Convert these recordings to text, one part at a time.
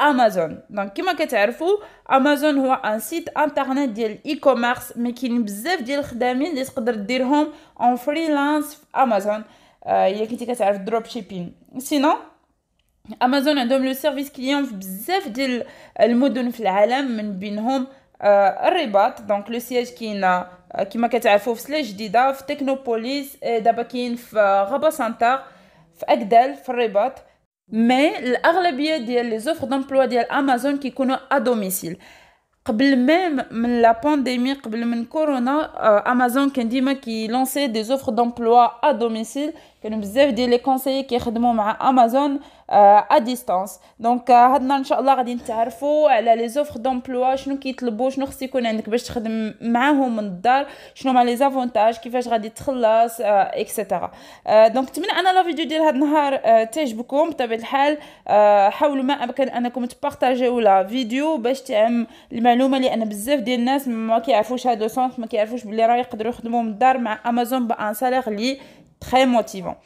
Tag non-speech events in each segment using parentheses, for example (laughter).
امازون دونك كما كتعرفوا امازون هو ان سيت انترنيت ديال الاي كوميرس مي كاين بزاف ديال الخدامين اللي تقدر ديرهم اون فريلانس في امازون الا آه كنتي كتعرف دروب شيبين سينو امازون عندهم لو سيرفيس كليون في بزاف ديال المدن في العالم من بينهم آه الرباط دونك لو سياج كاين كما كتعرفوا في سلا جديده في تكنوبوليس دابا كاين في غابا سانتر في اكدال في الرباط mais les offres d'emploi d'Amazon qui connaît à domicile même la pandémie le corona euh, Amazon a dit qui lançait des offres d'emploi à domicile que nous les conseillers qui ont مع Amazon ا ديستانس دونك هضنا ان شاء الله غادي نتعرفوا على لي زوفر دومبلوا شنو كيطلبوا شنو خص يكون عندك باش تخدم معاهم من الدار شنو مع لي زافونتاج كيفاش غادي تخلص اكسيتيرا آه, دونك نتمنى انا لا فيديو ديال هذا النهار euh, تعجبكم بطبيعه الحال آه, حاولوا ما امكن انكم تبارطاجيو لا فيديو باش تعم المعلومه لان بزاف ديال الناس ما كيعرفوش هاد لو سونت ما كيعرفوش بلي راه يقدروا يخدموا من الدار مع امازون بان سالير لي Très motivant.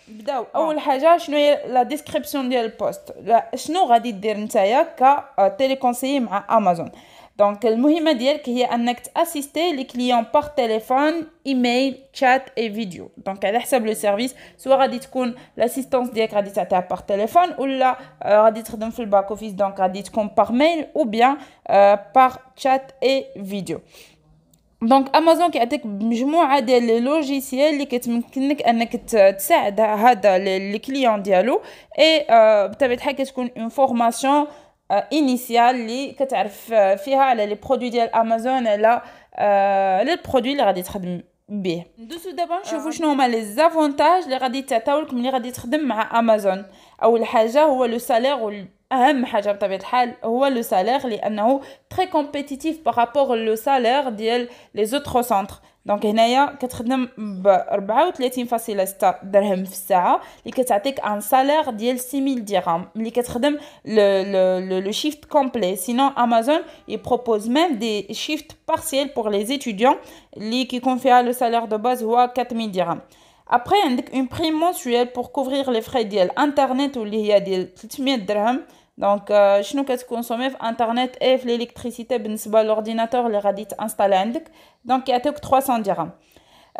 Ah ou le hasard, je la description de le poste. La nous a dit dernièrement qu'à téléconseiller ma Amazon. Donc le m'ouime à dire qu'il y les clients par téléphone, email, chat et vidéo. Donc elle est possible service. Soit a dit qu'on l'assistance dire a dit par téléphone ou la euh, a dit traduction le back office donc a dit par mail ou bien euh, par chat et vidéo. دونك امازون كيعطيك مجموعه ديال لي لوجيسيال اللي كتمكنك انك تساعد هذا لي كليون ديالو اي بطبيعه الحال كتكون اون فورماسيون انيسيال اللي كتعرف فيها على لي برودوي ديال امازون على على البرودوي اللي غادي تخدم به ندوزو دابا نشوفو شنو هما لي زافونتاج اللي غادي تعطاولك ملي غادي تخدم مع امازون اول حاجه هو لو سالير Le salaire est très compétitif par rapport au salaire des autres centres. Donc, il y a des gens qui ont un salaire de 6 ont le chiffre complet. Sinon, Amazon propose même des chiffres partiels pour les étudiants qui confient le salaire de base de 4000 000 dirhams. Après, il y a une prime mensuelle pour couvrir les frais d'Internet ou les dirhams. Donc, si je ne sais pas Internet et l'électricité, l'ordinateur, les radites installés. Donc, il y a 300 dirhams.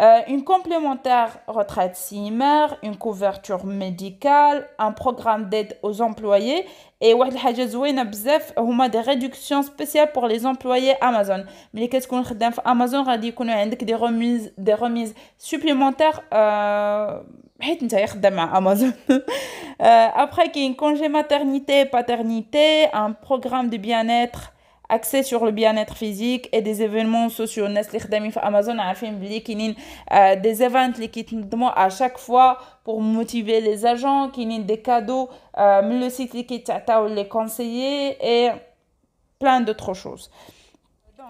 Euh, une complémentaire retraite similaire, une couverture médicale, un programme d'aide aux employés et des réductions spéciales pour les employés Amazon. Mais qu'est-ce qu'on fait Amazon des remises des remises supplémentaires euh, Amazon. (laughs) Euh, après il y a un congé maternité paternité, un programme de bien-être accès sur le bien-être physique et des événements sociaux. Nestlé Amazon a euh, des événements à chaque fois pour motiver les agents, qui des cadeaux, euh, le site qui les conseillers et plein d'autres choses.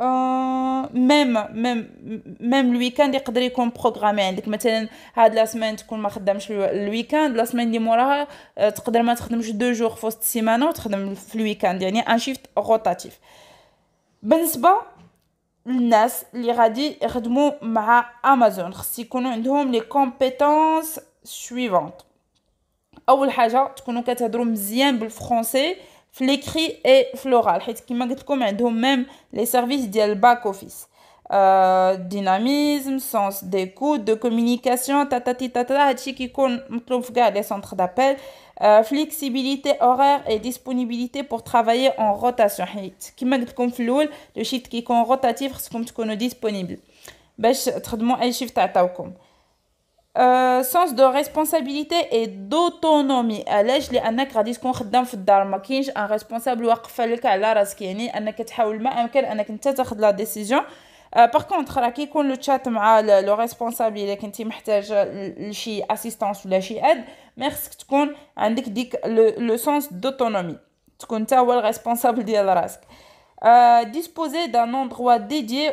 ميم ميم ميم الويكاند يقدر يكون بروغرامي عندك مثلا هاد لا سيمين تكون ما خدامش الويكاند لا سيمين اللي موراها آه، تقدر ما تخدمش دو جوغ في وسط السيمانه وتخدم في الويكاند يعني ان شيفت روتاتيف بالنسبه للناس اللي غادي يخدموا مع امازون خص يكونوا عندهم لي كومبيتونس سويفونت اول حاجه تكونوا كتهضروا مزيان بالفرونسي flexi est floral hit comme j'ai dit comme عندهم même les services ديال back office euh, dynamisme sens d'écoute, de communication tatati tatra c'est qui connait comme dans les centres d'appel euh, flexibilité horaire et disponibilité pour travailler en rotation hit comme j'ai dit comme au le shift qui connait rotatif comme vous êtes disponible باش تخدموا أي shift تاع تعطوكم euh, sens de responsabilité et d'autonomie. Alors, je les annoncé à dire qu'on est dans le dharma. Qui un responsable ou un falka à la race qui est né, un qui a le mal, un qui a un qui a la décision. Euh, par contre, là, qui est le chat mal, le responsable, il est qui a besoin d'assistance ou d'aide, mais ce qu'on indique le sens d'autonomie. Tu connais le responsable de la race. Euh, disposer d'un endroit dédié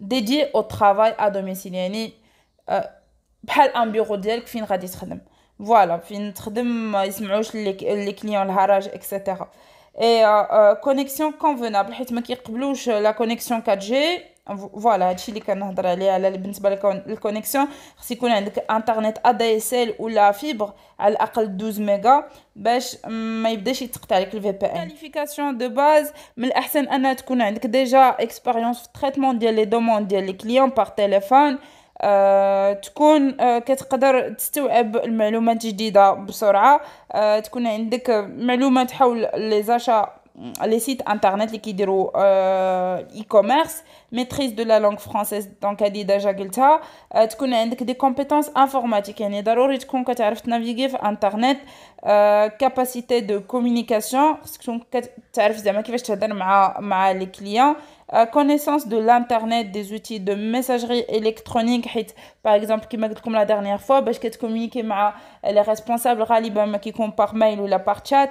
dédié au travail à domicile يعني بحال ان بيرو ديالك فين غادي تخدم فوالا فين تخدم ما يسمعوش لي الهراج حيت ما كيقبلوش la connexion 4G فوالا هادشي اللي كنهضر عليه على بالنسبه للكونيكسيون خص يكون عندك انترنت ا دي اس ال ولا فيبر على الاقل 12 ميغا باش ما يبداش يتقطع عليك الفي بي ان كاليفيكاسيون دو باز من الاحسن ان تكون عندك ديجا اكسبيريونس في تريتمون ديال لي دوموند ديال لي كليون بار تيليفون أه تكون أه كتقدر تستوعب المعلومات الجديده بسرعه أه تكون عندك معلومات حول لي زاشا Euh, les sites internet qui diront euh, e-commerce, maîtrise de la langue française, donc elle dit déjà que tu connais des compétences informatiques. Il est d'abord tu connais naviguer sur internet, euh, capacité de communication, parce que tu connais les clients, connaissance de l'internet, des outils de messagerie électronique, par exemple, comme la dernière fois, bah, je que avec les responsables, qui par mail ou par chat.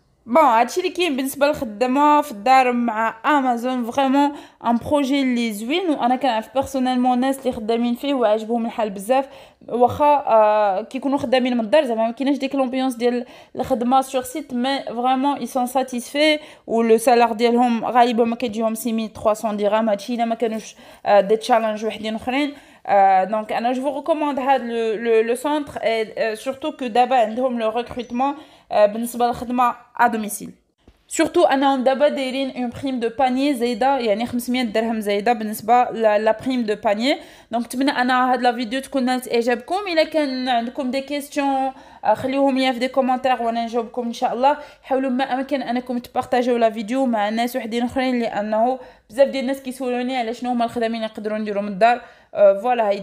بون هادشي اللي كاين بالنسبه للخدمه في الدار مع امازون فريمون ان بروجي لي زوين وانا كنعرف بيرسونيلمون ناس اللي خدامين فيه وعجبهم الحال بزاف واخا آه كيكونوا خدامين من الدار زعما ما كايناش ديك لومبيونس ديال الخدمه سور سيت مي فريمون اي سون ساتيسفي ولو سالار ديالهم غالبا ما كيجيهم 6300 درهم هادشي الا ما كانوش آه دي تشالنج وحدين اخرين Euh, donc, je vous recommande le, le, le centre, et, euh, surtout que d'abord, le recrutement, آه، بالنسبه للخدمه ا دوميسيل سورتو انهم دابا دايرين اون بريم دو باني زايده يعني 500 درهم زايده بالنسبه لا بريم دو باني دونك نتمنى انا هاد لا فيديو تكون نالت اعجابكم الا كان عندكم دي كيسيون خليوهم ليا في دي كومونتير وانا نجاوبكم ان شاء الله حاولوا ما امكن انكم تبارطاجيو لا فيديو مع ناس وحدين اخرين لانه بزاف ديال الناس كيسولوني على شنو هما الخدمين اللي نقدروا نديرو من الدار آه، فوالا هايدي